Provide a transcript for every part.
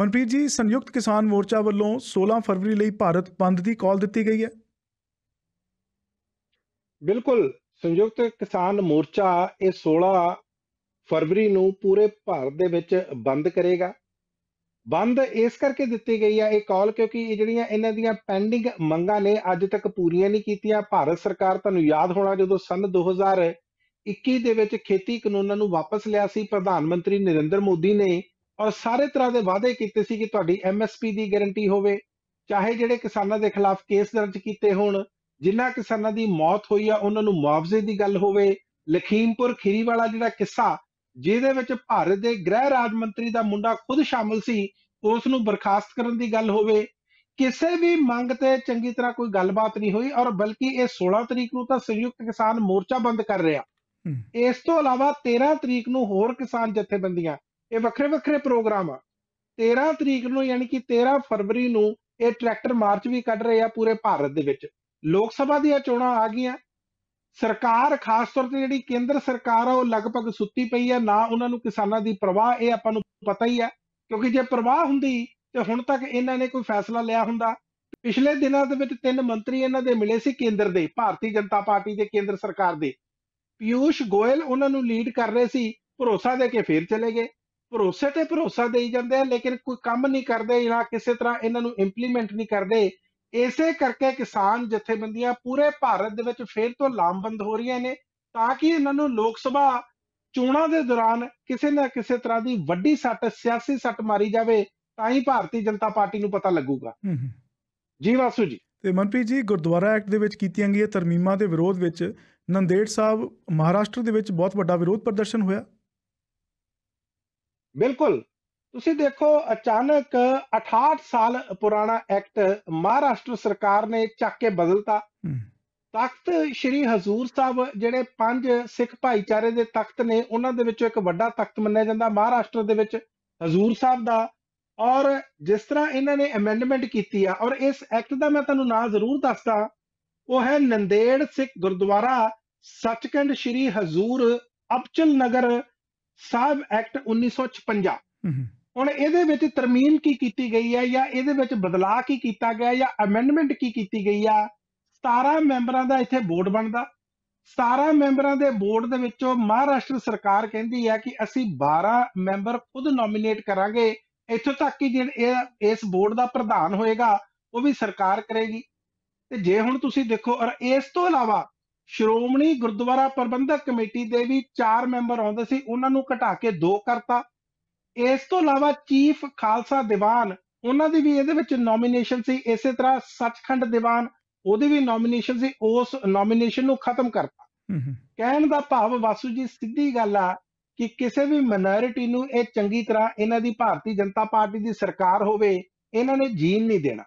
ਮਨਪ੍ਰੀਤ ਜੀ ਸੰਯੁਕਤ ਕਿਸਾਨ ਮੋਰਚਾ ਵੱਲੋਂ 16 ਫਰਵਰੀ ਲਈ ਭਾਰਤ ਬੰਦ ਦੀ ਕਾਲ ਦਿੱਤੀ ਗਈ ਹੈ ਬਿਲਕੁਲ ਸੰਯੁਕਤ ਕਿਸਾਨ ਮੋਰਚਾ ਇਹ 16 ਫਰਵਰੀ ਨੂੰ ਪੂਰੇ ਭਾਰਤ ਦੇ ਵਿੱਚ ਬੰਦ ਕਰੇਗਾ ਬੰਦ ਇਸ ਕਰਕੇ ਦਿੱਤੀ ਗਈ ਹੈ ਇਹ ਕਾਲ ਕਿਉਂਕਿ ਇਹ ਜਿਹੜੀਆਂ ਇਹਨਾਂ ਦੀਆਂ ਪੈਂਡਿੰਗ ਮੰਗਾਂ ਨੇ ਅੱਜ ਤੱਕ ਪੂਰੀਆਂ ਨਹੀਂ ਕੀਤੀਆਂ ਭਾਰਤ ਸਰਕਾਰ ਤੁਹਾਨੂੰ ਯਾਦ ਹੋਣਾ ਜਦੋਂ ਸਨ 2021 ਦੇ ਵਿੱਚ ਖੇਤੀ ਕਾਨੂੰਨਾਂ ਨੂੰ ਵਾਪਸ ਲਿਆ ਸੀ ਪ੍ਰਧਾਨ ਮੰਤਰੀ ਨਰਿੰਦਰ ਮੋਦੀ ਨੇ ਔਰ ਸਾਰੇ ਤਰ੍ਹਾਂ ਦੇ ਵਾਅਦੇ ਕੀਤੇ ਸੀ ਕਿ ਤੁਹਾਡੀ ਐਮਐਸਪੀ ਦੀ ਗਾਰੰਟੀ ਹੋਵੇ ਚਾਹੇ ਜਿਹੜੇ ਕਿਸਾਨਾਂ ਦੇ ਖਿਲਾਫ ਕੇਸ ਦਰਜ ਕੀਤੇ ਹੋਣ ਜਿਨ੍ਹਾਂ ਕਿਸਾਨਾਂ ਦੀ ਮੌਤ ਹੋਈ ਆ ਉਹਨਾਂ ਨੂੰ ਮੁਆਵਜ਼ੇ ਦੀ ਗੱਲ ਹੋਵੇ ਲਖੀਮਪੁਰ ਖੀਰੀਵਾਲਾ ਜਿਹੜਾ ਕਿੱਸਾ ਜਿਹਦੇ ਵਿੱਚ ਭਾਰਤ ਦੇ ਗ੍ਰਹਿ ਰਾਜ ਮੰਤਰੀ ਦਾ ਮੁੰਡਾ ਖੁਦ ਸ਼ਾਮਲ ਸੀ ਉਸ ਨੂੰ ਬਰਖਾਸਤ ਕਰਨ ਦੀ ਗੱਲ ਹੋਵੇ ਕਿਸੇ ਵੀ ਮੰਗ ਤੇ ਚੰਗੀ ਤਰ੍ਹਾਂ ਕੋਈ ਗੱਲਬਾਤ ਨਹੀਂ ਹੋਈ ਔਰ ਬਲਕਿ ਇਹ 16 ਤਰੀਕ ਨੂੰ ਤਾਂ ਸੰਯੁਕਤ ਕਿਸਾਨ ਮੋਰਚਾ ਬੰਦ ਕਰ ਰਿਹਾ ਇਸ ਤੋਂ ਇਲਾਵਾ 13 ਤਰੀਕ ਨੂੰ ਹੋਰ ਕਿਸਾਨ ਜਥੇਬੰਦੀਆਂ ਇਹ ਵੱਖਰੇ ਵੱਖਰੇ ਪ੍ਰੋਗਰਾਮ ਆ 13 ਤਰੀਕ ਨੂੰ ਯਾਨੀ ਕਿ 13 ਫਰਵਰੀ ਨੂੰ ਇਹ ਟਰੈਕਟਰ ਮਾਰਚ ਵੀ ਕੱਢ ਰਹੇ ਆ ਪੂਰੇ ਭਾਰਤ ਦੇ ਵਿੱਚ ਲੋਕ ਸਭਾ ਦੀਆਂ ਚੋਣਾਂ ਆ ਗਈਆਂ ਸਰਕਾਰ ਖਾਸ ਤੌਰ ਤੇ ਜਿਹੜੀ ਕੇਂਦਰ ਸਰਕਾਰ ਆ ਉਹ ਲਗਭਗ ਸੁੱਤੀ ਪਈ ਆ ਨਾ ਉਹਨਾਂ ਨੂੰ ਕਿਸਾਨਾਂ ਦੀ ਪ੍ਰਵਾਹ ਇਹ ਆਪਾਂ ਨੂੰ ਪਤਾ ਹੀ ਆ ਕਿਉਂਕਿ ਜੇ ਪ੍ਰਵਾਹ ਹੁੰਦੀ ਤੇ ਹੁਣ ਤੱਕ ਇਹਨਾਂ ਨੇ ਕੋਈ ਫੈਸਲਾ ਲਿਆ ਹੁੰਦਾ ਪਿਛਲੇ ਦਿਨਾਂ ਦੇ ਵਿੱਚ ਤਿੰਨ ਮੰਤਰੀ ਇਹਨਾਂ ਦੇ ਮਿਲੇ ਸੀ ਕੇਂਦਰ ਦੇ ਭਾਰਤੀ ਜਨਤਾ ਪਾਰਟੀ ਦੇ ਕੇਂਦਰ ਸਰਕਾਰ ਦੇ ਪਿਊਸ਼ ਗੋਇਲ ਉਹਨਾਂ ਨੂੰ ਲੀਡ ਕਰ ਰਹੇ ਸੀ ਭਰੋਸਾ ਦੇ ਕੇ ਫੇਰ ਚਲੇ ਗਏ ਭਰੋਸੇ ਤੇ ਭਰੋਸਾ ਦੇਈ ਜਾਂਦੇ ਆ ਲੇਕਿਨ ਕੋਈ ਕੰਮ ਨਹੀਂ ਕਰਦੇ ਜਾਂ ਕਿਸੇ ਤਰ੍ਹਾਂ ਇਹਨਾਂ ਨੂੰ ਇੰਪਲੀਮੈਂਟ ਨਹੀਂ ਕਰਦੇ ਇਸੇ ਕਰਕੇ ਕਿਸਾਨ ਜਥੇਬੰਦੀਆਂ ਪੂਰੇ ਭਾਰਤ ਦੇ ਵਿੱਚ ਫੇਰ ਤੋਂ ਲਾਮਬੰਦ ਹੋ ਰਹੀਆਂ ਨੇ ਤਾਂ ਕਿ ਇਹਨਾਂ ਨੂੰ ਲੋਕ ਸਭਾ ਚੋਣਾਂ ਦੇ ਦੌਰਾਨ ਕਿਸੇ ਨਾ ਕਿਸੇ ਤਰ੍ਹਾਂ ਦੀ ਵੱਡੀ ਸੱਟ ਸਿਆਸੀ ਸੱਟ ਮਾਰੀ ਜਾਵੇ ਤਾਂ ਹੀ ਭਾਰਤੀ ਜਨਤਾ ਪਾਰਟੀ ਨੂੰ ਪਤਾ ਲੱਗੂਗਾ ਜੀ ਵਾਸੂ ਜੀ ਤੇ ਮਨਪ੍ਰੀਤ ਜੀ ਗੁਰਦੁਆਰਾ ਐਕਟ ਦੇ ਵਿੱਚ ਕੀਤੀਆਂ ਗਈਆਂ ਤਰਮੀਮਾਂ ਦੇ ਵਿਰੋਧ ਵਿੱਚ ਨੰਦੇੜ ਸਾਹਿਬ ਮਹਾਰਾਸ਼ਟਰ ਦੇ ਵਿੱਚ ਬਹੁਤ ਵੱਡਾ ਵਿਰੋਧ ਪ੍ਰਦਰਸ਼ਨ ਹੋਇਆ ਬਿਲਕੁਲ ਤੁਸੀਂ ਦੇਖੋ ਅਚਾਨਕ 68 ਸਾਲ ਪੁਰਾਣਾ ਐਕਟ ਮਹਾਰਾਸ਼ਟਰ ਸਰਕਾਰ ਨੇ ਚੱਕ ਕੇ ਬਦਲਤਾ ਤਖਤ ਸ਼੍ਰੀ ਹਜ਼ੂਰ ਸਾਹਿਬ ਜਿਹੜੇ ਪੰਜ ਸਿੱਖ ਭਾਈਚਾਰੇ ਦੇ ਤਖਤ ਨੇ ਉਹਨਾਂ ਦੇ ਵਿੱਚੋਂ ਇੱਕ ਵੱਡਾ ਤਖਤ ਮੰਨਿਆ ਜਾਂਦਾ ਮਹਾਰਾਸ਼ਟਰ ਦੇ ਵਿੱਚ ਹਜ਼ੂਰ ਸਾਹਿਬ ਦਾ ਔਰ ਜਿਸ ਤਰ੍ਹਾਂ ਇਹਨਾਂ ਨੇ ਅਮੈਂਡਮੈਂਟ ਕੀਤੀ ਆ ਔਰ ਇਸ ਐਕਟ ਦਾ ਮੈਂ ਤੁਹਾਨੂੰ ਨਾਂ ਜ਼ਰੂਰ ਦੱਸਦਾ ਉਹ ਹੈ ਨੰਦੇੜ ਸਿੱਖ ਗੁਰਦੁਆਰਾ ਸੱਚਖੰਡ ਸ਼੍ਰੀ ਹਜ਼ੂਰ ਅਬਚਲ ਨਗਰ ਸਾਹਿਬ ਐਕਟ 1956 ਹੁਣ ਇਹਦੇ ਵਿੱਚ ਤਰਮੀਮ ਕੀ ਕੀਤੀ ਗਈ ਹੈ ਜਾਂ ਇਹਦੇ ਵਿੱਚ ਬਦਲਾਅ ਕੀ ਕੀਤਾ ਗਿਆ ਜਾਂ ਅਮੈਂਡਮੈਂਟ ਕੀ ਕੀਤੀ ਗਈ ਆ 17 ਮੈਂਬਰਾਂ ਦਾ ਇੱਥੇ ਬੋਰਡ ਬਣਦਾ 17 ਮੈਂਬਰਾਂ ਦੇ ਬੋਰਡ ਦੇ ਵਿੱਚੋਂ ਮਹਾਰਾਸ਼ਟਰ ਸਰਕਾਰ ਕਹਿੰਦੀ ਹੈ ਕਿ ਅਸੀਂ 12 ਮੈਂਬਰ ਖੁਦ ਨੋਮੀਨੇਟ ਕਰਾਂਗੇ ਇੱਥੋਂ ਤੱਕ ਕਿ ਜਿਹੜਾ ਇਸ ਬੋਰਡ ਦਾ ਪ੍ਰਧਾਨ ਹੋਏਗਾ ਉਹ ਵੀ ਸਰਕਾਰ ਕਰੇਗੀ ਤੇ ਜੇ ਹੁਣ ਤੁਸੀਂ ਦੇਖੋ ਔਰ ਇਸ ਤੋਂ ਇਲਾਵਾ ਸ਼੍ਰੋਮਣੀ ਗੁਰਦੁਆਰਾ ਪ੍ਰਬੰਧਕ ਕਮੇਟੀ ਦੇ ਵੀ 4 ਮੈਂਬਰ ਆਉਂਦੇ ਸੀ ਉਹਨਾਂ ਨੂੰ ਘਟਾ ਕੇ 2 ਕਰਤਾ ਇਸ ਤੋਂ ਇਲਾਵਾ ਚੀਫ ਖਾਲਸਾ ਦੀਵਾਨ ਉਹਨਾਂ ਦੀ ਵੀ ਇਹਦੇ ਵਿੱਚ ਨੋਮੀਨੇਸ਼ਨ ਸੀ ਇਸੇ ਤਰ੍ਹਾਂ ਸੱਚਖੰਡ ਦੀਵਾਨ ਉਹਦੀ ਵੀ ਨੋਮੀਨੇਸ਼ਨ ਸੀ ਉਸ ਨੋਮੀਨੇਸ਼ਨ ਨੂੰ ਖਤਮ ਕਰਤਾ ਕਹਿਣ ਦਾ ਭਾਵ ਵਾਸੂ ਜੀ ਸਿੱਧੀ ਗੱਲ ਆ ਕਿ ਕਿਸੇ ਵੀ ਮਿਨੋਰਿਟੀ ਨੂੰ ਇਹ ਚੰਗੀ ਤਰ੍ਹਾਂ ਇਹਨਾਂ ਦੀ ਭਾਰਤੀ ਜਨਤਾ ਪਾਰਟੀ ਦੀ ਸਰਕਾਰ ਹੋਵੇ ਇਹਨਾਂ ਨੇ ਜੀਣ ਨਹੀਂ ਦੇਣਾ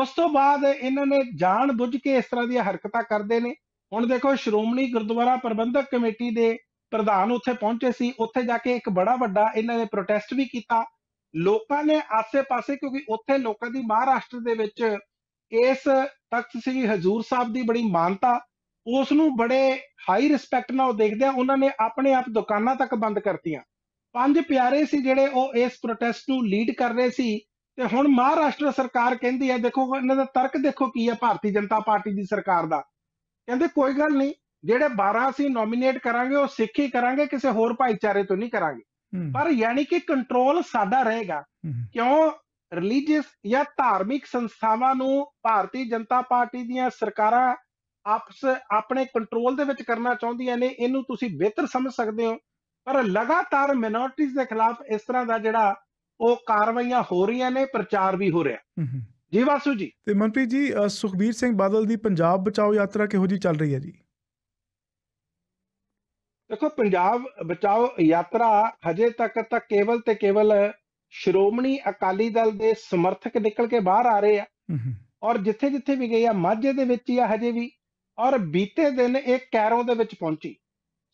ਉਸ ਤੋਂ ਬਾਅਦ ਇਹਨਾਂ ਨੇ ਜਾਣ ਬੁੱਝ ਕੇ ਇਸ ਤਰ੍ਹਾਂ ਦੀਆਂ ਹਰਕਤਾਂ ਕਰਦੇ ਨੇ ਹੁਣ ਦੇਖੋ ਸ਼੍ਰੋਮਣੀ ਗੁਰਦੁਆਰਾ ਪ੍ਰਬੰਧਕ ਕਮੇਟੀ ਦੇ ਪ੍ਰਧਾਨ ਉੱਥੇ ਪਹੁੰਚੇ ਸੀ ਉੱਥੇ ਜਾ ਕੇ ਇੱਕ ਬੜਾ ਵੱਡਾ ਇਹਨਾਂ ਨੇ ਪ੍ਰੋਟੈਸਟ ਵੀ ਕੀਤਾ ਲੋਕਾਂ ਨੇ ਆਸੇ-ਪਾਸੇ ਕਿਉਂਕਿ ਉੱਥੇ ਲੋਕਾਂ ਦੀ ਮਹਾਰਾਸ਼ਟਰ ਦੇ ਵਿੱਚ ਇਸ ਤਖਤ ਸ੍ਰੀ ਹਜੂਰ ਸਾਹਿਬ ਦੀ ਬੜੀ ਮਾਨਤਾ ਉਸ ਨੂੰ ਬੜੇ ਹਾਈ ਰਿਸਪੈਕਟ ਨਾਲ ਦੇਖਦੇ ਆ ਉਹਨਾਂ ਨੇ ਆਪਣੇ ਆਪ ਦੁਕਾਨਾਂ ਤੱਕ ਬੰਦ ਕਰਤੀਆਂ ਪੰਜ ਪਿਆਰੇ ਸੀ ਜਿਹੜੇ ਉਹ ਇਸ ਪ੍ਰੋਟੈਸਟ ਨੂੰ ਲੀਡ ਕਰ ਰਹੇ ਸੀ ਤੇ ਹੁਣ ਮਹਾਰਾਸ਼ਟਰ ਸਰਕਾਰ ਕਹਿੰਦੀ ਹੈ ਦੇਖੋ ਇਹਨਾਂ ਦਾ ਤਰਕ ਦੇਖੋ ਕੀ ਹੈ ਭਾਰਤੀ ਜਨਤਾ ਪਾਰਟੀ ਦੀ ਸਰਕਾਰ ਦਾ ਕਹਿੰਦੇ ਕੋਈ ਗੱਲ ਨਹੀਂ ਜਿਹੜੇ 12 ਅਸੀਂ ਨੋਮੀਨੇਟ ਕਰਾਂਗੇ ਉਹ ਸਿੱਖ ਹੀ ਕਰਾਂਗੇ ਕਿਸੇ ਹੋਰ ਭਾਈਚਾਰੇ ਤੋਂ ਨਹੀਂ ਕਰਾਂਗੇ ਪਰ ਯਾਨੀ ਕਿ ਕੰਟਰੋਲ ਸਾਡਾ ਰਹੇਗਾ ਕਿਉਂ ਰਿਲੀਜੀਅਸ ਜਾਂ ਧਾਰਮਿਕ ਸੰਸਥਾਵਾਂ ਨੂੰ ਭਾਰਤੀ ਜਨਤਾ ਪਾਰਟੀ ਦੀਆਂ ਸਰਕਾਰਾਂ ਆਪਸ ਆਪਣੇ ਕੰਟਰੋਲ ਦੇ ਵਿੱਚ ਕਰਨਾ ਚਾਹੁੰਦੀਆਂ ਨੇ ਇਹਨੂੰ ਤੁਸੀਂ ਬਿਹਤਰ ਸਮਝ ਸਕਦੇ ਹੋ ਪਰ ਲਗਾਤਾਰ ਮਿਨੋਰਟੀਜ਼ ਦੇ ਖਿਲਾਫ ਇਸ ਤਰ੍ਹਾਂ ਦਾ ਜਿਹੜਾ ਉਹ ਕਾਰਵਾਈਆਂ ਹੋ ਰਹੀਆਂ ਨੇ ਪ੍ਰਚਾਰ ਵੀ ਹੋ ਰਿਹਾ ਜੀ ਵਾਸੂ ਜੀ ਤੇ ਮਨਪ੍ਰੀਤ ਜੀ ਸੁਖਬੀਰ ਸਿੰਘ ਬਾਦਲ ਦੀ ਪੰਜਾਬ ਬਚਾਓ ਯਾਤਰਾ ਕਿਹੋ ਜੀ ਚੱਲ ਰਹੀ ਹੈ ਜੀ ਦੇਖੋ ਪੰਜਾਬ ਬਚਾਓ ਯਾਤਰਾ ਹਜੇ ਤੱਕ ਤਾਂ ਕੇਵਲ ਤੇ ਕੇਵਲ ਸ਼੍ਰੋਮਣੀ ਅਕਾਲੀ ਦਲ ਦੇ ਸਮਰਥਕ ਨਿਕਲ ਕੇ ਬਾਹਰ ਆ ਰਹੇ ਆ ਔਰ ਜਿੱਥੇ ਜਿੱਥੇ ਵੀ ਗਏ ਆ ਮਾਝੇ ਦੇ ਵਿੱਚ ਹੀ ਆ ਹਜੇ ਵੀ ਔਰ ਬੀਤੇ ਦਿਨ ਇਹ ਕੈਰੋਂ ਦੇ ਵਿੱਚ ਪਹੁੰਚੀ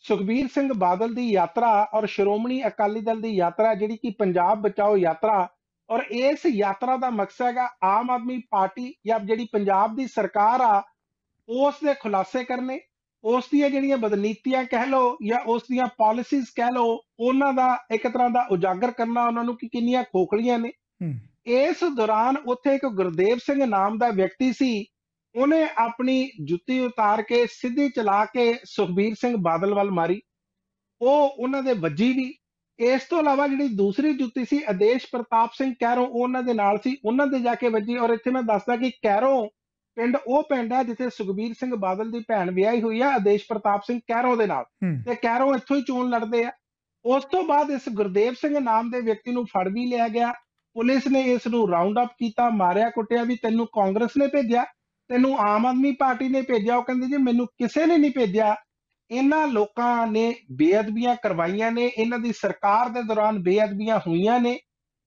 ਸੁਖਬੀਰ ਸਿੰਘ ਬਾਦਲ ਦੀ ਯਾਤਰਾ ਔਰ ਸ਼੍ਰੋਮਣੀ ਅਕਾਲੀ ਦਲ ਦੀ ਯਾਤਰਾ ਜਿਹੜੀ ਕਿ ਪੰਜਾਬ ਬਚਾਓ ਯਾਤਰਾ ਔਰ ਇਸ ਯਾਤਰਾ ਦਾ ਮਕਸਦ ਹੈਗਾ ਆਮ ਆਦਮੀ ਪਾਰਟੀ ਜਾਂ ਜਿਹੜੀ ਪੰਜਾਬ ਦੀ ਸਰਕਾਰ ਆ ਉਸ ਦੇ ਖੁਲਾਸੇ ਕਰਨੇ ਉਸ ਦੀਆਂ ਜਿਹੜੀਆਂ ਬਦਨੀਤੀਆਂ ਕਹਿ ਲੋ ਜਾਂ ਉਸ ਦੀਆਂ ਪਾਲਿਸੀਜ਼ ਕਹਿ ਲੋ ਉਹਨਾਂ ਦਾ ਇੱਕ ਤਰ੍ਹਾਂ ਦਾ ਉਜਾਗਰ ਕਰਨਾ ਉਹਨਾਂ ਨੂੰ ਕਿ ਕਿੰਨੀਆਂ ਖੋਖਲੀਆਂ ਨੇ ਇਸ ਦੌਰਾਨ ਉੱਥੇ ਇੱਕ ਗੁਰਦੇਵ ਸਿੰਘ ਨਾਮ ਦਾ ਵਿਅਕਤੀ ਸੀ ਉਹਨੇ ਆਪਣੀ ਜੁੱਤੀ ਉਤਾਰ ਕੇ ਸਿੱਧੀ ਚਲਾ ਕੇ ਸੁਖਬੀਰ ਸਿੰਘ ਬਾਦਲ ਵੱਲ ਮਾਰੀ ਉਹ ਉਹਨਾਂ ਦੇ ਵੱਜੀ ਵੀ ਇਸ ਤੋਂ ਇਲਾਵਾ ਜਿਹੜੀ ਦੂਸਰੀ ਜੁੱਤੀ ਸੀ ਆਦੇਸ਼ ਪ੍ਰਤਾਪ ਸਿੰਘ ਕੈਰੋ ਉਹਨਾਂ ਦੇ ਨਾਲ ਸੀ ਉਹਨਾਂ ਦੇ ਜਾ ਕੇ ਵੱਜੀ ਔਰ ਇੱਥੇ ਮੈਂ ਦੱਸਦਾ ਕਿ ਕੈਰੋ ਪਿੰਡ ਉਹ ਪਿੰਡ ਹੈ ਜਿੱਥੇ ਸੁਖਬੀਰ ਸਿੰਘ ਬਾਦਲ ਦੀ ਭੈਣ ਵਿਆਹੀ ਹੋਈ ਹੈ ਆਦੇਸ਼ ਪ੍ਰਤਾਪ ਸਿੰਘ ਕੈਰੋ ਦੇ ਨਾਲ ਤੇ ਕੈਰੋ ਇੱਥੋਂ ਹੀ ਚੋਣ ਲੜਦੇ ਆ ਉਸ ਤੋਂ ਬਾਅਦ ਇਸ ਗੁਰਦੇਵ ਸਿੰਘ ਨਾਮ ਦੇ ਵਿਅਕਤੀ ਨੂੰ ਫੜ ਵੀ ਲਿਆ ਗਿਆ ਪੁਲਿਸ ਨੇ ਇਸ ਨੂੰ ਰਾਉਂਡ ਅਪ ਕੀਤਾ ਮਾਰਿਆ ਕੁੱਟਿਆ ਵੀ ਤੈਨੂੰ ਕਾਂਗਰਸ ਨੇ ਭੇਜਿਆ ਤੈਨੂੰ ਆਮ ਆਦਮੀ ਪਾਰਟੀ ਨੇ ਭੇਜਿਆ ਉਹ ਕਹਿੰਦੇ ਜੀ ਮੈਨੂੰ ਕਿਸੇ ਨੇ ਨਹੀਂ ਭੇਜਿਆ ਇਹਨਾਂ ਲੋਕਾਂ ਨੇ ਬੇਅਦਬੀਆਂ ਕਰਵਾਈਆਂ ਨੇ ਇਹਨਾਂ ਦੀ ਸਰਕਾਰ ਦੇ ਦੌਰਾਨ ਬੇਅਦਬੀਆਂ ਹੋਈਆਂ ਨੇ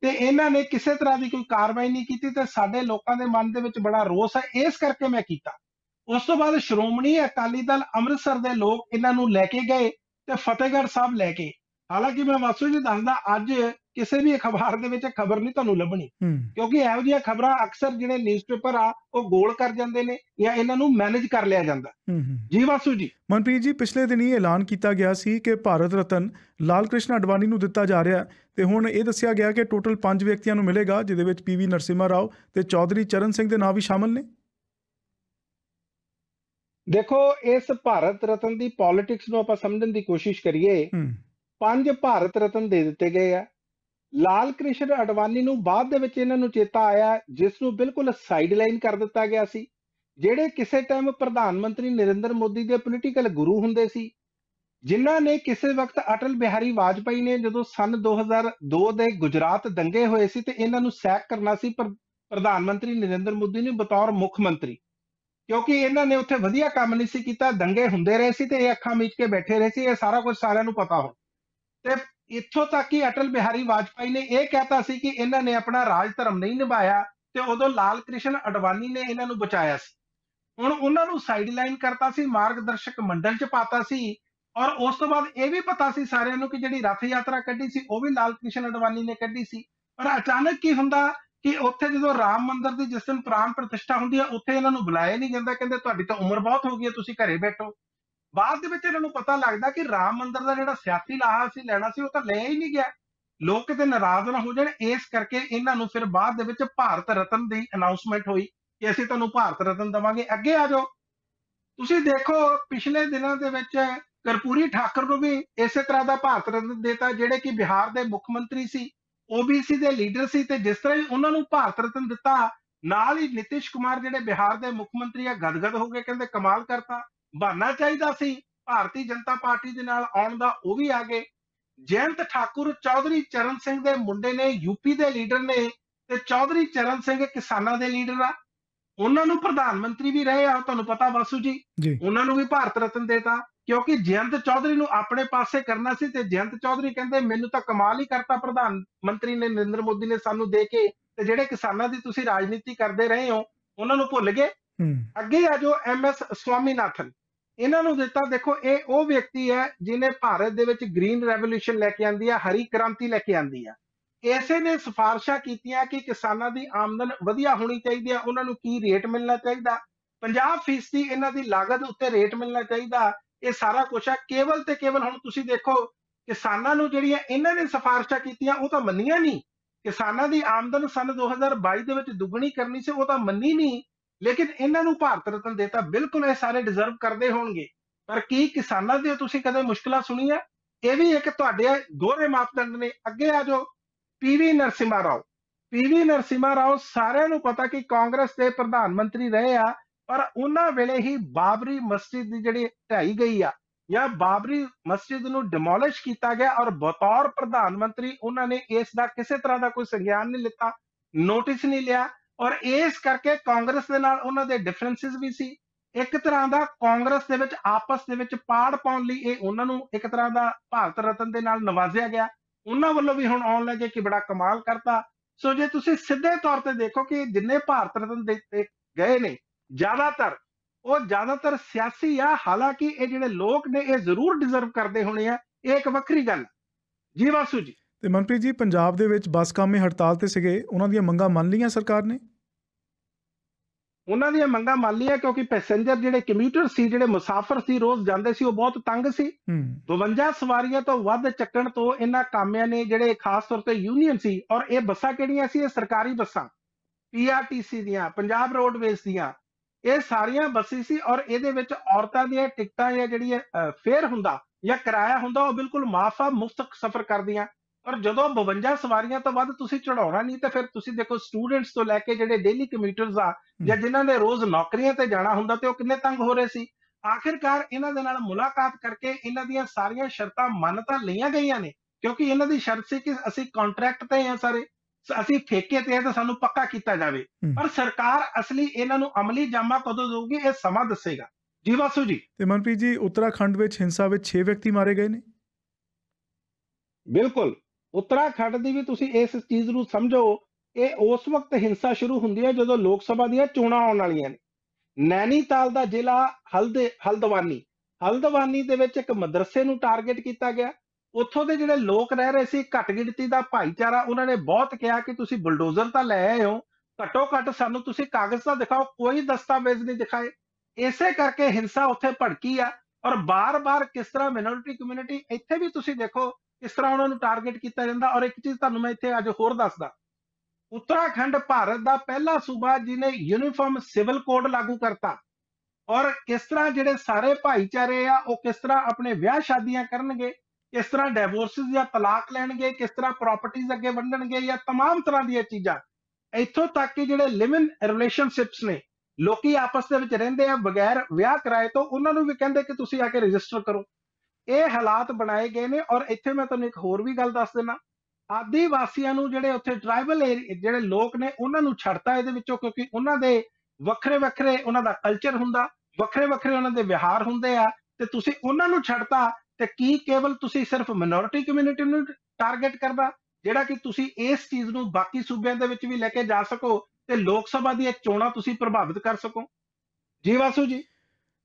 ਤੇ ਇਹਨਾਂ ਨੇ ਕਿਸੇ ਤਰ੍ਹਾਂ ਦੀ ਕੋਈ ਕਾਰਵਾਈ ਨਹੀਂ ਕੀਤੀ ਤੇ ਸਾਡੇ ਲੋਕਾਂ ਦੇ ਮਨ ਦੇ ਵਿੱਚ ਬੜਾ ਰੋਸ ਹੈ ਇਸ ਕਰਕੇ ਮੈਂ ਕੀਤਾ ਉਸ ਤੋਂ ਬਾਅਦ ਸ਼੍ਰੋਮਣੀ ਅਕਾਲੀ ਦਲ ਅੰਮ੍ਰਿਤਸਰ ਦੇ ਲੋਕ ਇਹਨਾਂ ਨੂੰ ਲੈ ਕੇ ਗਏ ਤੇ ਫਤਿਹਗੜ੍ਹ ਸਾਹਿਬ ਲੈ ਕੇ ਹਾਲਾਂਕਿ ਮੈਂ ਵਾਸੂ ਜੀ ਦੱਸਦਾ ਅੱਜ ਕਿਸੇ ਵੀ ਅਖਬਾਰ ਦੇ ਵਿੱਚ ਖਬਰ ਨਹੀਂ ਤੁਹਾਨੂੰ ਲੱਭਣੀ ਕਿਉਂਕਿ ਇਹੋ ਜਿਹੀਆਂ ਖਬਰਾਂ ਅਕਸਰ ਜਿਹੜੇ ਨਿਊਜ਼ਪੇਪਰ ਆ ਉਹ ਗੋਲ ਕਰ ਜਾਂਦੇ ਨੇ ਜਾਂ ਇਹਨਾਂ ਨੂੰ ਮੈਨੇਜ ਕਰ ਲਿਆ ਜਾਂਦਾ ਜੀ ਵਾਸੂ ਜੀ ਮਨਪ੍ਰੀਤ ਜੀ ਪਿਛਲੇ ਦਿਨ ਹੀ ਐਲਾਨ ਕੀਤਾ ਗਿਆ ਸੀ ਕਿ ਭਾਰਤ ਰਤਨ ਲਾਲ ਕ੍ਰਿਸ਼ਨ ਅਡਵਾਨੀ ਨੂੰ ਦਿੱਤਾ ਜਾ ਰਿਹਾ ਤੇ ਹੁਣ ਇਹ ਦੱਸਿਆ ਗਿਆ ਕਿ ਟੋਟਲ 5 ਵਿਅਕਤੀਆਂ ਨੂੰ ਮਿਲੇਗਾ ਜਿਦੇ ਵਿੱਚ ਪੀਵੀ ਨਰਸਿਮਾ ਰਾਓ ਤੇ ਚੌਧਰੀ ਚਰਨ ਸਿੰਘ ਦੇ ਨਾਮ ਵੀ ਸ਼ਾਮਲ ਨੇ ਦੇਖੋ ਇਸ ਭਾਰਤ ਰਤਨ ਦੀ ਪੋਲਿਟਿਕਸ ਨੂੰ ਆਪਾਂ ਸਮਝਣ ਦੀ ਕੋਸ਼ਿਸ਼ ਕਰੀਏ ਪੰਜ ਭਾਰਤ ਰਤਨ ਦੇ ਦਿੱਤੇ ਗਏ ਆ ਲਾਲ ਕ੍ਰਿਸ਼ਨ ਅਡਵਾਨੀ ਨੂੰ ਬਾਅਦ ਦੇ ਵਿੱਚ ਇਹਨਾਂ ਨੂੰ ਚੇਤਾ ਆਇਆ ਜਿਸ ਨੂੰ ਬਿਲਕੁਲ ਸਾਈਡਲਾਈਨ ਕਰ ਦਿੱਤਾ ਗਿਆ ਸੀ ਜਿਹੜੇ ਕਿਸੇ ਟਾਈਮ ਪ੍ਰਧਾਨ ਮੰਤਰੀ ਨਰਿੰਦਰ ਮੋਦੀ ਦੇ ਪੋਲੀਟੀਕਲ ਗੁਰੂ ਹੁੰਦੇ ਸੀ ਜਿਨ੍ਹਾਂ ਨੇ ਕਿਸੇ ਵਕਤ ਅਟਲ ਬਿਹਾਰੀ ਵਾਜਪਾਈ ਨੇ ਜਦੋਂ ਸਨ 2002 ਦੇ ਗੁਜਰਾਤ ਦੰਗੇ ਹੋਏ ਸੀ ਤੇ ਇਹਨਾਂ ਨੂੰ ਸੈਕ ਕਰਨਾ ਸੀ ਪਰ ਪ੍ਰਧਾਨ ਮੰਤਰੀ ਨਰਿੰਦਰ ਮੋਦੀ ਨੇ ਬਤੌਰ ਮੁੱਖ ਮੰਤਰੀ ਕਿਉਂਕਿ ਇਹਨਾਂ ਨੇ ਉੱਥੇ ਵਧੀਆ ਕੰਮ ਨਹੀਂ ਸੀ ਕੀਤਾ ਦੰਗੇ ਹੁੰਦੇ ਰਹੇ ਸੀ ਤੇ ਇਹ ਅੱਖਾਂ ਮੀਚ ਕੇ ਬੈਠੇ ਰਹੇ ਸੀ ਇਹ ਸਾਰਾ ਕੁਝ ਸਾਰਿਆਂ ਨੂੰ ਪਤਾ ਹੋ ਤੇ ਇੱਥੋਂ ਤੱਕ ਕਿ ਅਟਲ ਬਿਹਾਰੀ ਵਾਜਪਾਈ ਨੇ ਇਹ ਕਹਿਤਾ ਸੀ ਕਿ ਇਹਨਾਂ ਨੇ ਆਪਣਾ ਰਾਜ ਧਰਮ ਨਹੀਂ ਨਿਭਾਇਆ ਤੇ ਉਦੋਂ ਲਾਲ ਕ੍ਰਿਸ਼ਨ ਅਡਵਾਨੀ ਨੇ ਇਹਨਾਂ ਨੂੰ ਬਚਾਇਆ ਸੀ ਹੁਣ ਉਹਨਾਂ ਨੂੰ ਸਾਈਡਲਾਈਨ ਕਰਤਾ ਸੀ ਮਾਰਗਦਰਸ਼ਕ ਮੰਡਲ ਚ ਪਾਤਾ ਸੀ ਔਰ ਉਸ ਤੋਂ ਬਾਅਦ ਇਹ ਵੀ ਪਤਾ ਸੀ ਸਾਰਿਆਂ ਨੂੰ ਕਿ ਜਿਹੜੀ ਰਥ ਯਾਤਰਾ ਕੱਢੀ ਸੀ ਉਹ ਵੀ ਲਾਲ ਕ੍ਰਿਸ਼ਨ ਅਡਵਾਨੀ ਨੇ ਕੱਢੀ ਸੀ ਪਰ ਅਚਾਨਕ ਕੀ ਹੁੰਦਾ ਕਿ ਉੱਥੇ ਜਦੋਂ ਰਾਮ ਮੰਦਿਰ ਦੀ ਜਿਸ ਦਿਨ ਪ੍ਰਾਣ ਪ੍ਰਤਿਸ਼ਠਾ ਹੁੰਦੀ ਹੈ ਉੱਥੇ ਇਹਨਾਂ ਨੂੰ ਬੁਲਾਇਆ ਨਹੀਂ ਜਾਂਦਾ ਕਹਿੰਦੇ ਤੁਹਾਡੀ ਤਾਂ ਉਮਰ ਬਹੁਤ ਹੋ ਗਈ ਹੈ ਤੁਸੀਂ ਘਰੇ ਬੈਠੋ ਬਾਅਦ ਦੇ ਵਿੱਚ ਇਹਨਾਂ ਨੂੰ ਪਤਾ ਲੱਗਦਾ ਕਿ ਰਾਮ ਮੰਦਿਰ ਦਾ ਜਿਹੜਾ ਸਿਆਸੀ ਲਾਹਾ ਸੀ ਲੈਣਾ ਸੀ ਉਹ ਤਾਂ ਲੈ ਹੀ ਨਹੀਂ ਗਿਆ ਲੋਕ ਕਿਤੇ ਨਾਰਾਜ਼ ਨਾ ਹੋ ਜਾਣ ਇਸ ਕਰਕੇ ਇਹਨਾਂ ਨੂੰ ਫਿਰ ਬਾਅਦ ਦੇ ਵਿੱਚ ਭਾਰਤ ਰਤਨ ਦੀ ਅਨਾਉਂਸਮੈਂਟ ਹੋਈ ਕਿ ਅਸੀਂ ਤੁਹਾਨੂੰ ਭਾਰਤ ਰਤਨ ਦਵਾਂਗੇ ਅੱਗੇ ਆ ਜਾਓ ਤੁਸੀਂ ਦੇਖੋ ਪਿਛਲੇ ਦਿਨਾਂ ਦੇ ਵਿੱਚ ਕਰਪੂਰੀ ਠਾਕਰ ਨੂੰ ਵੀ ਇਸੇ ਤਰ੍ਹਾਂ ਦਾ ਭਾਰਤ ਰਤਨ ਦਿੱਤਾ ਜਿਹੜੇ ਕਿ ਬਿਹਾਰ ਦੇ ਮੁੱਖ ਮੰਤਰੀ ਸੀ ਓਬੀਸੀ ਦੇ ਲੀਡਰ ਸੀ ਤੇ ਜਿਸ ਤਰ੍ਹਾਂ ਹੀ ਉਹਨਾਂ ਨੂੰ ਭਾਰਤ ਰਤਨ ਦਿੱਤਾ ਨਾਲ ਹੀ ਨਿਤਿਸ਼ ਕੁਮਾਰ ਜਿਹੜੇ ਬਿਹਾਰ ਦੇ ਮੁੱਖ ਮੰਤਰੀ ਆ ਗਦਗਦ ਹੋ ਗਏ ਕਹਿੰਦੇ ਕਮਾਲ ਕਰਤਾ ਬਹਾਨਾ ਚਾਹੀਦਾ ਸੀ ਭਾਰਤੀ ਜਨਤਾ ਪਾਰਟੀ ਦੇ ਨਾਲ ਆਉਣ ਦਾ ਉਹ ਵੀ ਆ ਗਏ ਜੈਨਤ ਠਾਕੁਰ ਚੌਧਰੀ ਚਰਨ ਸਿੰਘ ਦੇ ਮੁੰਡੇ ਨੇ ਯੂਪੀ ਦੇ ਲੀਡਰ ਨੇ ਤੇ ਚੌਧਰੀ ਚਰਨ ਸਿੰਘ ਕਿਸਾਨਾਂ ਦੇ ਲੀਡਰ ਆ ਉਹਨਾਂ ਨੂੰ ਪ੍ਰਧਾਨ ਮੰਤਰੀ ਵੀ ਰਹੇ ਆ ਤੁਹਾਨੂੰ ਪਤਾ ਵਾਸੂ ਜੀ ਉਹਨਾਂ ਨੂੰ ਵੀ ਭਾਰਤ ਰਤਨ ਦੇਤਾ ਕਿਉਂਕਿ ਜੈਨਤ ਚੌਧਰੀ ਨੂੰ ਆਪਣੇ ਪਾਸੇ ਕਰਨਾ ਸੀ ਤੇ ਜੈਨਤ ਚੌਧਰੀ ਕਹਿੰਦੇ ਮੈਨੂੰ ਤਾਂ ਕਮਾਲ ਹੀ ਕਰਤਾ ਪ੍ਰਧਾਨ ਮੰਤਰੀ ਨੇ ਨਰਿੰਦਰ ਮੋਦੀ ਨੇ ਸਾਨੂੰ ਦੇ ਕੇ ਤੇ ਜਿਹੜੇ ਕਿਸਾਨਾਂ ਦੀ ਤੁਸੀਂ ਰਾਜਨੀਤੀ ਕਰਦੇ ਰਹੇ ਹੋ ਉਹਨਾਂ ਨੂੰ ਭੁੱਲ ਗਏ ਅੱਗੇ ਆ ਜੋ ਐਮ ਐਸ ਸਵਾਮੀਨਾਥਨ ਇਹਨਾਂ ਨੂੰ ਦਿੱਤਾ ਦੇਖੋ ਇਹ ਉਹ ਵਿਅਕਤੀ ਹੈ ਜਿਨੇ ਭਾਰਤ ਦੇ ਵਿੱਚ ਗ੍ਰੀਨ ਰੈਵੋਲੂਸ਼ਨ ਲੈ ਕੇ ਆਂਦੀ ਆ ਹਰੀ ਕ੍ਰਾਂਤੀ ਲੈ ਕੇ ਆਂਦੀ ਆ ਐਸੇ ਨੇ ਸਿਫਾਰਿਸ਼ਾਂ ਕੀਤੀਆਂ ਕਿ ਕਿਸਾਨਾਂ ਦੀ ਆਮਦਨ ਵਧੀਆ ਹੋਣੀ ਚਾਹੀਦੀ ਆ ਉਹਨਾਂ ਨੂੰ ਕੀ ਰੇਟ ਮਿਲਣਾ ਚਾਹੀਦਾ 50% ਇਹਨਾਂ ਦੀ ਲਾਗਤ ਉੱਤੇ ਰੇਟ ਮਿਲਣਾ ਚਾਹੀਦਾ ਇਹ ਸਾਰਾ ਕੁਝ ਆ ਕੇਵਲ ਤੇ ਕੇਵਲ ਹੁਣ ਤੁਸੀਂ ਦੇਖੋ ਕਿਸਾਨਾਂ ਨੂੰ ਜਿਹੜੀਆਂ ਇਹਨਾਂ ਨੇ ਸਿਫਾਰਿਸ਼ਾਂ ਕੀਤੀਆਂ ਉਹ ਤਾਂ ਮੰਨੀਆਂ ਨਹੀਂ ਕਿਸਾਨਾਂ ਦੀ ਆਮਦਨ ਸਨ 2022 ਦੇ ਵਿੱਚ ਦੁੱਗਣੀ ਕਰਨੀ ਸੀ ਉਹ ਤਾਂ ਮੰਨੀ ਨਹੀਂ ਲੇਕਿਨ ਇਹਨਾਂ ਨੂੰ ਭਾਰਤ ਰਤਨ ਦਿੱਤਾ ਬਿਲਕੁਲ ਇਹ ਸਾਰੇ ਡਿਜ਼ਰਵ ਕਰਦੇ ਹੋਣਗੇ ਪਰ ਕੀ ਕਿਸਾਨਾਂ ਦੇ ਤੁਸੀਂ ਕਦੇ ਮੁਸ਼ਕਲਾਂ ਸੁਣੀਆਂ ਇਹ ਵੀ ਇੱਕ ਤੁਹਾਡੇ ਦੋਹਰੇ ਮਾਪਦੰਡ ਨੇ ਅੱਗੇ ਆ ਜਾਓ ਪੀਵੀ ਨਰਸਿਮਾ ਰਾਓ ਪੀਵੀ ਨਰਸਿਮਾ ਰਾਓ ਸਾਰਿਆਂ ਨੂੰ ਪਤਾ ਕਿ ਕਾਂਗਰਸ ਦੇ ਪ੍ਰਧਾਨ ਮੰਤਰੀ ਰਹੇ ਆ ਪਰ ਉਹਨਾਂ ਵੇਲੇ ਹੀ ਬਾਬਰੀ ਮਸਜਿਦ ਦੀ ਜਿਹੜੀ ਢਾਈ ਗਈ ਆ ਜਾਂ ਬਾਬਰੀ ਮਸਜਿਦ ਨੂੰ ਡਿਮੋਲਿਸ਼ ਕੀਤਾ ਗਿਆ ਔਰ ਬਤੌਰ ਪ੍ਰਧਾਨ ਮੰਤਰੀ ਉਹਨਾਂ ਨੇ ਇਸ ਦਾ ਕਿਸੇ ਤਰ੍ਹਾਂ ਦਾ ਕੋਈ ਸੰਗਿਆਨ ਨਹੀਂ ਲਿੱਤਾ ਨੋਟਿਸ ਨਹੀਂ ਲਿਆ ਔਰ ਇਸ ਕਰਕੇ ਕਾਂਗਰਸ ਦੇ ਨਾਲ ਉਹਨਾਂ ਦੇ ਡਿਫਰੈਂਸਸ ਵੀ ਸੀ ਇੱਕ ਤਰ੍ਹਾਂ ਦਾ ਕਾਂਗਰਸ ਦੇ ਵਿੱਚ ਆਪਸ ਦੇ ਵਿੱਚ ਪਾੜ ਪਾਉਣ ਲਈ ਇਹ ਉਹਨਾਂ ਨੂੰ ਇੱਕ ਤਰ੍ਹਾਂ ਦਾ ਭਾਰਤ ਰਤਨ ਦੇ ਨਾਲ ਨਵਾਜ਼ਿਆ ਗਿਆ ਉਹਨਾਂ ਵੱਲੋਂ ਵੀ ਹੁਣ ਆਉਣ ਲੱਗੇ ਕਿ ਬੜਾ ਕਮਾਲ ਕਰਤਾ ਸੋ ਜੇ ਤੁਸੀਂ ਸਿੱਧੇ ਤੌਰ ਤੇ ਦੇਖੋ ਕਿ ਜਿੰਨੇ ਭਾਰਤ ਰਤਨ ਦੇ ਗਏ ਨੇ ਜ਼ਿਆਦਾਤਰ ਉਹ ਜ਼ਿਆਦਾਤਰ ਸਿਆਸੀ ਆ ਹਾਲਾਂਕਿ ਇਹ ਜਿਹੜੇ ਲੋਕ ਨੇ ਇਹ ਜ਼ਰੂਰ ਡਿਜ਼ਰਵ ਕਰਦੇ ਹੋਣੇ ਆ ਇਹ ਇੱਕ ਵੱਖਰੀ ਗੱਲ ਜੀ ਵਾਸੂ ਜੀ ਤੇ ਮਨਪ੍ਰੀਤ ਜੀ ਪੰਜਾਬ ਦੇ ਵਿੱਚ ਬੱਸ ਕਾਮੇ ਹੜਤਾਲ ਤੇ ਸੀਗੇ ਉਹਨਾਂ ਦੀਆਂ ਮੰਗਾਂ ਮੰਨ ਲਈਆਂ ਸਰਕਾਰ ਨੇ ਉਹਨਾਂ ਦੀਆਂ ਮੰਗਾਂ ਮੰਨ ਲਈਆਂ ਕਿਉਂਕਿ ਪੈਸੇਂਜਰ ਜਿਹੜੇ ਕਮਿਊਟਰ ਸੀ ਜਿਹੜੇ ਮੁਸਾਫਰ ਸੀ ਰੋਜ਼ ਜਾਂਦੇ ਸੀ ਉਹ ਬਹੁਤ ਤੰਗ ਸੀ 52 ਸਵਾਰੀਆਂ ਤੋਂ ਵੱਧ ਚੱਕਣ ਤੋਂ ਇਹਨਾਂ ਕਾਮਿਆਂ ਨੇ ਜਿਹੜੇ ਖਾਸ ਤੌਰ ਤੇ ਯੂਨੀਅਨ ਸੀ ਔਰ ਇਹ ਬੱਸਾਂ ਕਿਹੜੀਆਂ ਸੀ ਇਹ ਸਰਕਾਰੀ ਬੱਸਾਂ ਪੀਆਰਟੀਸੀ ਦੀਆਂ ਪੰਜਾਬ ਰੋਡਵੇਜ਼ ਦੀਆਂ ਇਹ ਸਾਰੀਆਂ ਬੱਸੀ ਸੀ ਔਰ ਇਹਦੇ ਵਿੱਚ ਔਰਤਾਂ ਦੀਆਂ ਟਿਕਟਾਂ ਜਾਂ ਜਿਹੜੀਆਂ ਫੇਅਰ ਹੁੰਦਾ ਜਾਂ ਕਿਰਾਇਆ ਹੁੰਦਾ ਉਹ ਬਿਲਕੁਲ ਮਾਫਾ ਮੁਫਤ ਸਫ਼ਰ ਕਰਦੀਆਂ ਪਰ ਜਦੋਂ 52 ਸਵਾਰੀਆਂ ਤੋਂ ਵੱਧ ਤੁਸੀਂ ਚੜਾਉਣਾ ਨਹੀਂ ਤਾਂ ਫਿਰ ਤੁਸੀਂ ਦੇਖੋ ਸਟੂਡੈਂਟਸ ਤੋਂ ਲੈ ਕੇ ਜਿਹੜੇ ਡੇਲੀ ਕਮਿਊਟਰਸ ਆ ਜਾਂ ਜਿਨ੍ਹਾਂ ਨੇ ਰੋਜ਼ ਨੌਕਰੀਆਂ ਤੇ ਜਾਣਾ ਹੁੰਦਾ ਤੇ ਉਹ ਕਿੰਨੇ ਤੰਗ ਹੋ ਰਹੇ ਸੀ ਆਖਿਰਕਾਰ ਇਹਨਾਂ ਦੇ ਨਾਲ ਮੁਲਾਕਾਤ ਕਰਕੇ ਇਹਨਾਂ ਦੀਆਂ ਸਾਰੀਆਂ ਸ਼ਰਤਾਂ ਮੰਨ ਤਾਂ ਲਈਆਂ ਗਈਆਂ ਨੇ ਕਿਉਂਕਿ ਇਹਨਾਂ ਦੀ ਸ਼ਰਤ ਸੀ ਕਿ ਅਸੀਂ ਕੰਟਰੈਕਟ ਤੇ ਆ ਸਾਰੇ ਅਸੀਂ ਠੇਕੇ ਤੇ ਹਾਂ ਤਾਂ ਸਾਨੂੰ ਪੱਕਾ ਕੀਤਾ ਜਾਵੇ ਪਰ ਸਰਕਾਰ ਅਸਲੀ ਇਹਨਾਂ ਨੂੰ ਅਮਲੀ ਜਾਮਾ ਕਦੋਂ ਦੇਊਗੀ ਇਹ ਸਮਾਂ ਦੱਸੇਗਾ ਜੀ ਵਾਸੂ ਜੀ ਤੇ ਮਨਪ੍ਰੀਤ ਜੀ ਉੱਤਰਾਖੰਡ ਵਿੱਚ ਹਿੰਸਾ ਵਿੱਚ 6 ਵਿਅਕਤੀ ਮਾਰੇ ਗਏ ਨੇ ਬਿਲਕੁਲ ਉੱਤਰਾਖੰਡ ਦੀ ਵੀ ਤੁਸੀਂ ਇਸ ਚੀਜ਼ ਨੂੰ ਸਮਝੋ ਇਹ ਉਸ ਵਕਤ ਹਿੰਸਾ ਸ਼ੁਰੂ ਹੁੰਦੀ ਹੈ ਜਦੋਂ ਲੋਕ ਸਭਾ ਦੀਆਂ ਚੋਣਾਂ ਆਉਣ ਵਾਲੀਆਂ ਨੇ ਨੈਨੀਤਾਲ ਦਾ ਜ਼ਿਲ੍ਹਾ ਹਲਦੇ ਹਲਦਵਾਨੀ ਹਲਦਵਾਨੀ ਦੇ ਵਿੱਚ ਇੱਕ ਮਦਰਸੇ ਨੂੰ ਟਾਰਗੇਟ ਕੀਤਾ ਗਿਆ ਉੱਥੋਂ ਦੇ ਜਿਹੜੇ ਲੋਕ ਰਹਿ ਰਹੇ ਸੀ ਘੱਟ ਗਿਣਤੀ ਦਾ ਭਾਈਚਾਰਾ ਉਹਨਾਂ ਨੇ ਬਹੁਤ ਕਿਹਾ ਕਿ ਤੁਸੀਂ ਬੁਲਡੋਜ਼ਰ ਤਾਂ ਲੈ ਆਏ ਹੋ ਘਟੋ ਘਟ ਸਾਨੂੰ ਤੁਸੀਂ ਕਾਗਜ਼ ਤਾਂ ਦਿਖਾਓ ਕੋਈ ਦਸਤਾਵੇਜ਼ ਨਹੀਂ ਦਿਖਾਏ ਇਸੇ ਕਰਕੇ ਹਿੰਸਾ ਉੱਥੇ ਭੜਕੀ ਆ ਔਰ ਬਾਰ-ਬਾਰ ਕਿਸ ਤਰ੍ਹਾਂ ਮਿਨੋਰਿਟੀ ਕਮਿਊਨਿਟੀ ਇੱਥੇ ਵੀ ਤੁਸੀਂ ਦੇਖੋ ਇਸ ਤਰ੍ਹਾਂ ਉਹਨਾਂ ਨੂੰ ਟਾਰਗੇਟ ਕੀਤਾ ਜਾਂਦਾ ਔਰ ਇੱਕ ਚੀਜ਼ ਤੁਹਾਨੂੰ ਮੈਂ ਇੱਥੇ ਅੱਜ ਹੋਰ ਦੱਸਦਾ ਉੱਤਰਾਖੰਡ ਭਾਰਤ ਦਾ ਪਹਿਲਾ ਸੂਬਾ ਜਿਨੇ ਯੂਨੀਫਾਰਮ ਸਿਵਲ ਕੋਡ ਲਾਗੂ ਕਰਤਾ ਔਰ ਕਿਸ ਤਰ੍ਹਾਂ ਜਿਹੜੇ ਸਾਰੇ ਭਾਈਚਾਰੇ ਆ ਉਹ ਕਿਸ ਤਰ੍ਹਾਂ ਆਪਣੇ ਵਿਆਹ ਸ਼ਾਦੀਆਂ ਕਰਨਗੇ ਕਿਸ ਤਰ੍ਹਾਂ ਡਿਵੋਰਸਸ ਜਾਂ ਤਲਾਕ ਲੈਣਗੇ ਕਿਸ ਤਰ੍ਹਾਂ ਪ੍ਰਾਪਰਟੀਆਂ ਅੱਗੇ ਵੰਡਣਗੇ ਜਾਂ तमाम ਤਰ੍ਹਾਂ ਦੀਆਂ ਚੀਜ਼ਾਂ ਇੱਥੋਂ ਤੱਕ ਕਿ ਜਿਹੜੇ ਲਿਵ ਇਨ ਰਿਲੇਸ਼ਨਸ਼ਿਪਸ ਨੇ ਲੋਕੀ ਆਪਸ ਦੇ ਵਿੱਚ ਰਹਿੰਦੇ ਆ ਬਗੈਰ ਵਿਆਹ ਕਰਾਏ ਤੋਂ ਉਹਨਾਂ ਨੂੰ ਵੀ ਕਹਿੰਦੇ ਕਿ ਤੁਸੀਂ ਆ ਕੇ ਰਜਿਸਟਰ ਕਰੋ ਇਹ ਹਾਲਾਤ ਬਣਾਏ ਗਏ ਨੇ ਔਰ ਇੱਥੇ ਮੈਂ ਤੁਹਾਨੂੰ ਇੱਕ ਹੋਰ ਵੀ ਗੱਲ ਦੱਸ ਆਦੀ ਆਦੀਵਾਸੀਆਂ ਨੂੰ ਜਿਹੜੇ ਉੱਥੇ ਟ੍ਰਾਈਬਲ ਜਿਹੜੇ ਲੋਕ ਨੇ ਉਹਨਾਂ ਨੂੰ ਛੱਡਤਾ ਇਹਦੇ ਵਿੱਚੋਂ ਕਿਉਂਕਿ ਉਹਨਾਂ ਦੇ ਵੱਖਰੇ ਵੱਖਰੇ ਉਹਨਾਂ ਦਾ ਕਲਚਰ ਹੁੰਦਾ ਵੱਖਰੇ ਵੱਖਰੇ ਉਹਨਾਂ ਦੇ ਵਿਹਾਰ ਹੁੰਦੇ ਆ ਤੇ ਤੁਸੀਂ ਉਹਨਾਂ ਨੂੰ ਛੱਡਤਾ ਤੇ ਕੀ ਕੇਵਲ ਤੁਸੀਂ ਸਿਰਫ ਮਿਨੋਰਿਟੀ ਕਮਿਊਨਿਟੀ ਨੂੰ ਟਾਰਗੇਟ ਕਰਦਾ ਜਿਹੜਾ ਕਿ ਤੁਸੀਂ ਇਸ ਚੀਜ਼ ਨੂੰ ਬਾਕੀ ਸੂਬਿਆਂ ਦੇ ਵਿੱਚ ਵੀ ਲੈ ਕੇ ਜਾ ਸਕੋ ਤੇ ਲੋਕ ਸਭਾ ਦੀਆਂ ਚੋਣਾਂ ਤੁਸੀਂ ਪ੍ਰਭਾਵਿਤ ਕਰ ਸਕੋ ਜੀ ਵਾਸੂ ਜੀ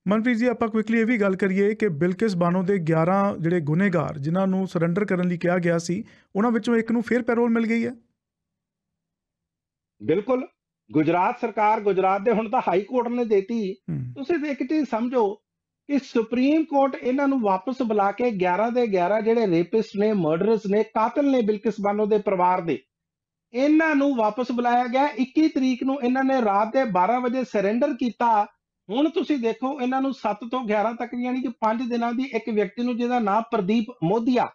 ਮਨਪ੍ਰੀਤ ਜੀ ਆਪਾਂ ਕੁਇਕਲੀ ਇਹ ਵੀ ਗੱਲ ਕਰੀਏ ਕਿ ਬਿਲਕਿਸ ਬਾਨੋ ਦੇ 11 ਜਿਹੜੇ ਗੁਨੇਗਾਰ ਜਿਨ੍ਹਾਂ ਨੂੰ ਸਰੈਂਡਰ ਕਰਨ ਲਈ ਕਿਹਾ ਗਿਆ ਸੀ ਉਹਨਾਂ ਵਿੱਚੋਂ ਇੱਕ ਨੂੰ ਫੇਰ ਪੈਰੋਲ ਮਿਲ ਗਈ ਹੈ ਬਿਲਕੁਲ ਗੁਜਰਾਤ ਸਰਕਾਰ ਗੁਜਰਾਤ ਦੇ ਹੁਣ ਤਾਂ ਹਾਈ ਕੋਰਟ ਨੇ ਦਿੱਤੀ ਤੁਸੀਂ ਇੱਕ ਚੀਜ਼ ਸਮਝੋ ਕਿ ਸੁਪਰੀਮ ਕੋਰਟ ਇਹਨਾਂ ਨੂੰ ਵਾਪਸ ਬੁਲਾ ਕੇ 11 ਦੇ 11 ਜਿਹੜੇ ਰੇਪਿਸਟ ਨੇ ਮਰਡਰਸ ਨੇ ਕਾਤਲ ਨੇ ਬਿਲਕਿਸ ਬਾਨੋ ਦੇ ਪਰਿਵਾਰ ਦੇ ਇਹਨਾਂ ਨੂੰ ਵਾਪਸ ਬੁਲਾਇਆ ਗਿਆ 21 ਤਰੀਕ ਨੂੰ ਇਹਨਾਂ ਨੇ ਰਾਤ ਦੇ 12 ਵਜੇ ਸਰੈਂਡਰ ਕੀਤਾ ਹੁਣ ਤੁਸੀਂ ਦੇਖੋ ਇਹਨਾਂ ਨੂੰ 7 ਤੋਂ 11 ਤੱਕ ਯਾਨੀ ਕਿ 5 ਦਿਨਾਂ ਦੀ ਇੱਕ ਵਿਅਕਤੀ ਨੂੰ ਜਿਹਦਾ ਨਾਮ ਪ੍ਰਦੀਪ ਮੋਦੀਆ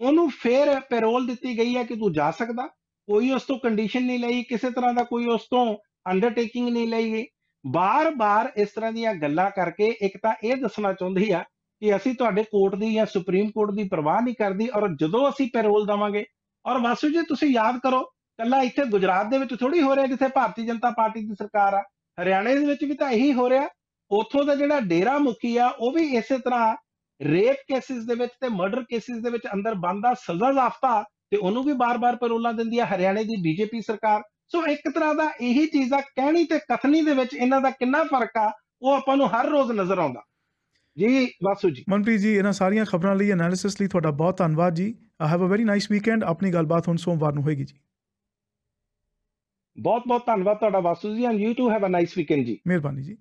ਉਹਨੂੰ ਫੇਰ ਪੈਰੋਲ ਦਿੱਤੀ ਗਈ ਹੈ ਕਿ ਤੂੰ ਜਾ ਸਕਦਾ ਕੋਈ ਉਸ ਤੋਂ ਕੰਡੀਸ਼ਨ ਨਹੀਂ ਲਈ ਕਿਸੇ ਤਰ੍ਹਾਂ ਦਾ ਕੋਈ ਉਸ ਤੋਂ ਅੰਡਰਟੇਕਿੰਗ ਨਹੀਂ ਲਈ ਗਈ ਬਾਰ-ਬਾਰ ਇਸ ਤਰ੍ਹਾਂ ਦੀਆਂ ਗੱਲਾਂ ਕਰਕੇ ਇੱਕ ਤਾਂ ਇਹ ਦੱਸਣਾ ਚਾਹੁੰਦੀ ਆ ਕਿ ਅਸੀਂ ਤੁਹਾਡੇ ਕੋਰਟ ਦੀ ਜਾਂ ਸੁਪਰੀਮ ਕੋਰਟ ਦੀ ਪਰਵਾਹ ਨਹੀਂ ਕਰਦੀ ਔਰ ਜਦੋਂ ਅਸੀਂ ਪੈਰੋਲ ਦਵਾਂਗੇ ਔਰ ਵਾਸੂ ਜੀ ਤੁਸੀਂ ਯਾਦ ਕਰੋ ਕੱਲਾ ਇੱਥੇ ਗੁਜਰਾਤ ਦੇ ਵਿੱਚ ਥੋੜੀ ਹੋ ਰਿਹਾ ਜਿੱਥੇ ਭਾਰਤੀ ਜਨਤਾ ਪਾਰਟੀ ਦੀ ਸਰਕਾਰ ਆ ਹਰਿਆਣੇ ਦੇ ਵਿੱਚ ਵੀ ਤਾਂ ਇਹੀ ਹੋ ਰਿਹਾ ਉਥੋਂ ਦਾ ਜਿਹੜਾ ਡੇਰਾ ਮੁਖੀ ਆ ਉਹ ਵੀ ਇਸੇ ਤਰ੍ਹਾਂ ਰੇਪ ਕੇਸਿਸ ਦੇ ਵਿੱਚ ਤੇ ਮਰਡਰ ਕੇਸਿਸ ਦੇ ਵਿੱਚ ਅੰਦਰ ਬੰਦਾ ਸਜ਼ਾ ਜ਼ਾਫਤਾ ਤੇ ਉਹਨੂੰ ਵੀ ਬਾਰ-ਬਾਰ ਪਰੋਲਾਂ ਦਿੰਦੀ ਆ ਹਰਿਆਣੇ ਦੀ ਬੀਜੇਪੀ ਸਰਕਾਰ ਸੋ ਇੱਕ ਤਰ੍ਹਾਂ ਦਾ ਇਹੀ ਚੀਜ਼ ਆ ਕਹਿਣੀ ਤੇ ਕਥਨੀ ਦੇ ਵਿੱਚ ਇਹਨਾਂ ਦਾ ਕਿੰਨਾ ਫਰਕ ਆ ਉਹ ਆਪਾਂ ਨੂੰ ਹਰ ਰੋਜ਼ ਨਜ਼ਰ ਆਉਂਦਾ ਜੀ ਵਾਸੂ ਜੀ ਮਨਪ੍ਰੀਤ ਜੀ ਇਹਨਾਂ ਸਾਰੀਆਂ ਖਬਰਾਂ ਲਈ ਐਨਾਲਿਸਿਸ ਲਈ ਤੁਹਾਡਾ ਬਹੁਤ ਧੰਨਵਾਦ ਜੀ I have a very nice weekend ਆਪਣੀ ਗੱਲਬਾਤ ਹੁਣ ਸੋਮਵਾਰ ਨੂੰ ਹੋਏਗੀ ਜੀ ਬਹੁਤ ਬਹੁਤ ਧੰਨਵਾਦ ਤੁਹਾਡਾ Vasu ji and you too have a nice weekend ਜੀ ਮਿਹਰਬਾਨੀ ਜੀ